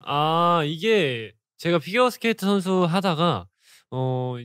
아 이게 제가 피겨스케이트 선수 하다가 어